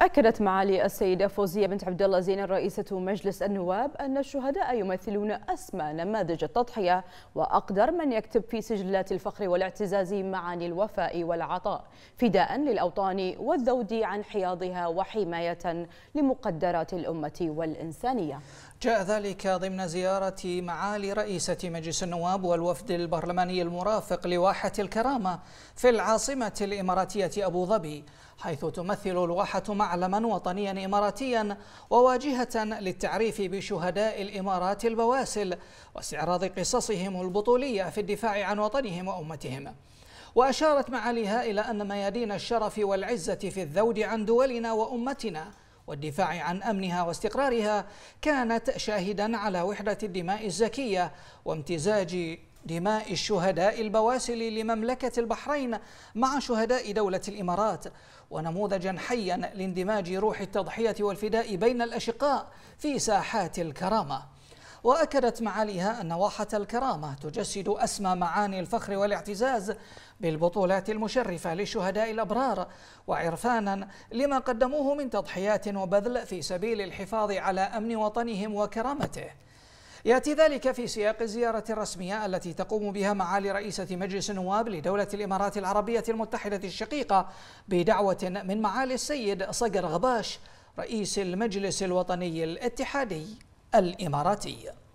أكدت معالي السيدة فوزية بنت عبد الله زين رئيسة مجلس النواب أن الشهداء يمثلون أسمى نماذج التضحية وأقدر من يكتب في سجلات الفخر والاعتزاز معاني الوفاء والعطاء فداء للأوطان والذود عن حياضها وحماية لمقدرات الأمة والإنسانية جاء ذلك ضمن زيارة معالي رئيسة مجلس النواب والوفد البرلماني المرافق لواحة الكرامة في العاصمة الإماراتية أبو ظبي حيث تمثل الواحة معلما وطنيا إماراتيا وواجهة للتعريف بشهداء الإمارات البواسل واستعراض قصصهم البطولية في الدفاع عن وطنهم وأمتهم وأشارت معاليها إلى أن ميادين الشرف والعزة في الذود عن دولنا وأمتنا والدفاع عن أمنها واستقرارها كانت شاهدا على وحدة الدماء الزكية وامتزاج دماء الشهداء البواسل لمملكة البحرين مع شهداء دولة الإمارات ونموذجا حيا لاندماج روح التضحية والفداء بين الأشقاء في ساحات الكرامة وأكدت معاليها أن واحة الكرامة تجسد أسمى معاني الفخر والاعتزاز بالبطولات المشرفة للشهداء الأبرار وعرفانا لما قدموه من تضحيات وبذل في سبيل الحفاظ على أمن وطنهم وكرامته يأتي ذلك في سياق الزيارة الرسمية التي تقوم بها معالي رئيسة مجلس النواب لدولة الإمارات العربية المتحدة الشقيقة بدعوة من معالي السيد صقر غباش رئيس المجلس الوطني الاتحادي الإماراتي